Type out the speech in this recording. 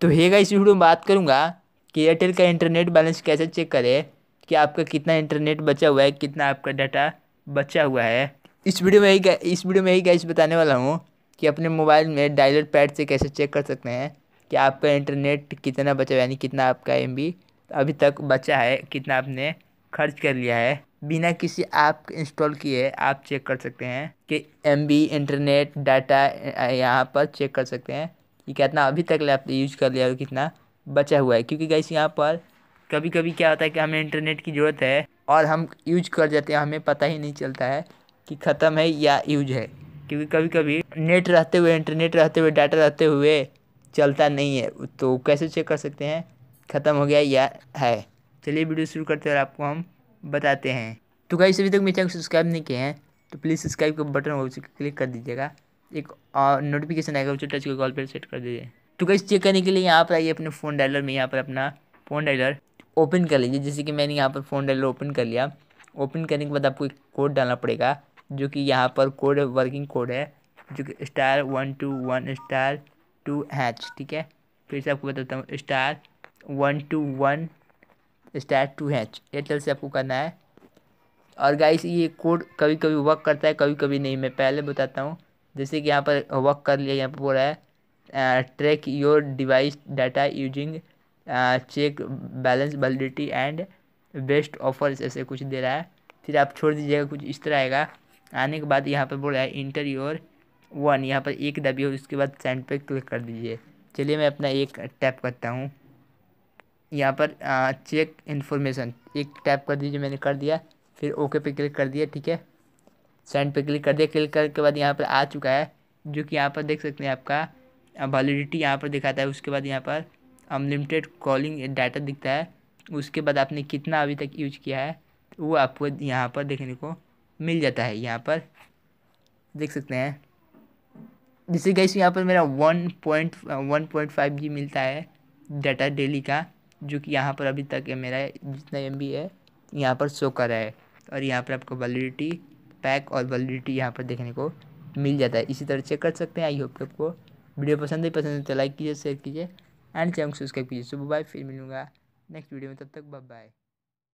तो हेगा इस वीडियो में बात करूँगा कि एयरटेल का इंटरनेट बैलेंस कैसे चेक करें कि आपका कितना इंटरनेट बचा हुआ है कितना आपका डाटा बचा हुआ है इस वीडियो में यही इस वीडियो में यही गाइस बताने वाला हूँ कि अपने मोबाइल में डायलर पैड से कैसे चेक कर सकते हैं कि आपका इंटरनेट कितना बचा हुआ यानी कितना आपका एम अभी तक बचा है कितना आपने खर्च कर लिया है बिना किसी ऐप इंस्टॉल किए आप चेक कर सकते हैं कि एम इंटरनेट डाटा यहाँ पर चेक कर सकते हैं कि कितना अभी तक लैप यूज कर लिया कितना बचा हुआ है क्योंकि गैस यहाँ पर कभी कभी क्या होता है कि हमें इंटरनेट की ज़रूरत है और हम यूज कर जाते हैं हमें पता ही नहीं चलता है कि ख़त्म है या यूज है क्योंकि कभी कभी नेट रहते हुए इंटरनेट रहते हुए डाटा रहते हुए चलता नहीं है तो कैसे चेक कर सकते हैं ख़त्म हो गया या है चलिए वीडियो शुरू करते हैं और आपको हम बताते हैं तो कहीं अभी तक मेरे चैनल सब्सक्राइब नहीं किए हैं तो प्लीज़ सब्सक्राइब का बटन वो उसे क्लिक कर दीजिएगा एक नोटिफिकेशन आएगा उसे टच करके ऑल पर सेट कर दीजिए तो कैसे चेक करने के लिए यहाँ पर आइए अपने फ़ोन डायलर में यहाँ पर अपना फ़ोन डायलर ओपन कर लीजिए जैसे कि मैंने यहाँ पर फ़ोन डायलर ओपन कर लिया ओपन करने के बाद आपको एक कोड डालना पड़ेगा जो कि यहाँ पर कोड वर्किंग कोड है जो कि star one two one star two hash ठीक है फिर से आपको बताता हूँ star one two one star two hash Airtel से आपको करना है और गाइस ये कोड कभी कभी वर्क करता है कभी कभी नहीं मैं पहले बताता हूँ जैसे कि यहाँ पर वर्क कर लिया यहाँ पर बोल रहा है track your device data using check balance validity and best offers ऐसे कुछ दे रहा है फिर आप छोड़ दीजिएगा कुछ इस तरह आएगा आने के बाद यहाँ पर बोल रहा है इंटर योर वन यहाँ पर एक दबी और उसके बाद सेंड पे क्लिक कर दीजिए चलिए मैं अपना एक टैप करता हूँ यहाँ पर चेक uh, इन्फॉर्मेशन एक टैप कर दीजिए मैंने कर दिया फिर ओके पे क्लिक कर दिया ठीक है सेंड पे क्लिक कर दिया क्लिक करने के बाद यहाँ पर आ चुका है जो कि यहाँ पर देख सकते हैं आपका वैलिडिटी यहाँ पर दिखाता है उसके बाद यहाँ पर अनलिमिटेड कॉलिंग डाटा दिखता है उसके बाद आपने कितना अभी तक यूज किया है वो आपको यहाँ पर देखने को मिल जाता है यहाँ पर देख सकते हैं जैसे गैस यहाँ पर मेरा one point one point five G मिलता है डाटा डेली का जो कि यहाँ पर अभी तक है मेरा जितना एम है यहाँ पर शो कर रहा है और यहाँ पर आपको वैलिडिटी पैक और वैलिडिटी यहाँ पर देखने को मिल जाता है इसी तरह चेक कर सकते हैं आई होप कि आपको वीडियो पसंद ही पसंद है तो लाइक कीजिए शेयर कीजिए एंड चैनल सब्सक्राइब कीजिए सुबह बाय फिर मिलूँगा नेक्स्ट वीडियो में तब तक बाय बाय